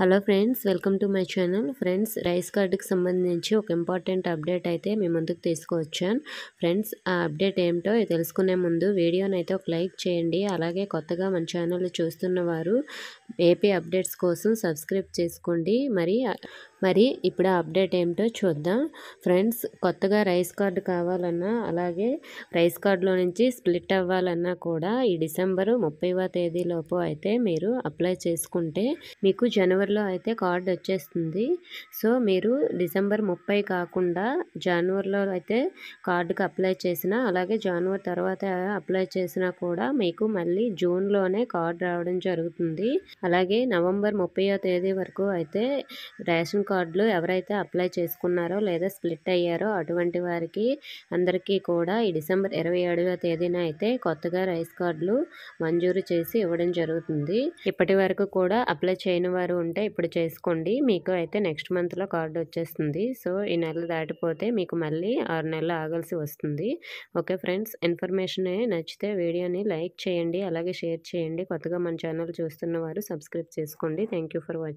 hello friends welcome to my channel friends rice కార్డుకి సంబంధించి ఒక ఇంపార్టెంట్ అప్డేట్ అయితే మీ ముందుకు తీసుకువచ్చాను ఫ్రెండ్స్ ఆ అప్డేట్ ఏమిటో తెలుసుకునే ముందు వీడియోని అయితే ఒక లైక్ చేయండి అలాగే కొత్తగా మన ఛానల్ చూస్తున్న వారు ఏపీ అప్డేట్స్ కోసం సబ్స్క్రైబ్ చేసుకోండి మరి మరి ఇప్పుడు అప్డేట్ ఏమిటో చూద్దాం ఫ్రెండ్స్ కొత్తగా రైస్ కార్డు కావాలన్నా అలాగే రైస్ కార్డులో నుంచి స్ప్లిట్ అవ్వాలన్నా కూడా ఈ డిసెంబరు ముప్పైవ తేదీలోపు అయితే మీరు అప్లై చేసుకుంటే మీకు జనవరిలో అయితే కార్డు వచ్చేస్తుంది సో మీరు డిసెంబర్ ముప్పై కాకుండా జనవరిలో అయితే కార్డుకి అప్లై చేసినా అలాగే జనవరి తర్వాత అప్లై చేసినా కూడా మీకు మళ్ళీ జూన్లోనే కార్డు రావడం జరుగుతుంది అలాగే నవంబర్ ముప్పై తేదీ వరకు అయితే రేషన్ కార్డులు ఎవరైతే అప్లై చేసుకున్నారో లేదా స్ప్లిట్ అయ్యారో అటువంటి వారికి అందరికీ కూడా ఈ డిసెంబర్ ఇరవై ఏడవ తేదీన అయితే కొత్తగా రైస్ కార్డులు మంజూరు చేసి ఇవ్వడం జరుగుతుంది ఇప్పటి వరకు కూడా అప్లై చేయని వారు ఉంటే ఇప్పుడు చేసుకోండి మీకు అయితే నెక్స్ట్ మంత్లో కార్డు వచ్చేస్తుంది సో ఈ నెల దాటిపోతే మీకు మళ్ళీ ఆరు నెలలు ఆగాల్సి వస్తుంది ఓకే ఫ్రెండ్స్ ఇన్ఫర్మేషన్ నచ్చితే వీడియోని లైక్ చేయండి అలాగే షేర్ చేయండి కొత్తగా మన ఛానల్ చూస్తున్న వారు సబ్స్క్రైబ్ చేసుకోండి థ్యాంక్ ఫర్ వాచింగ్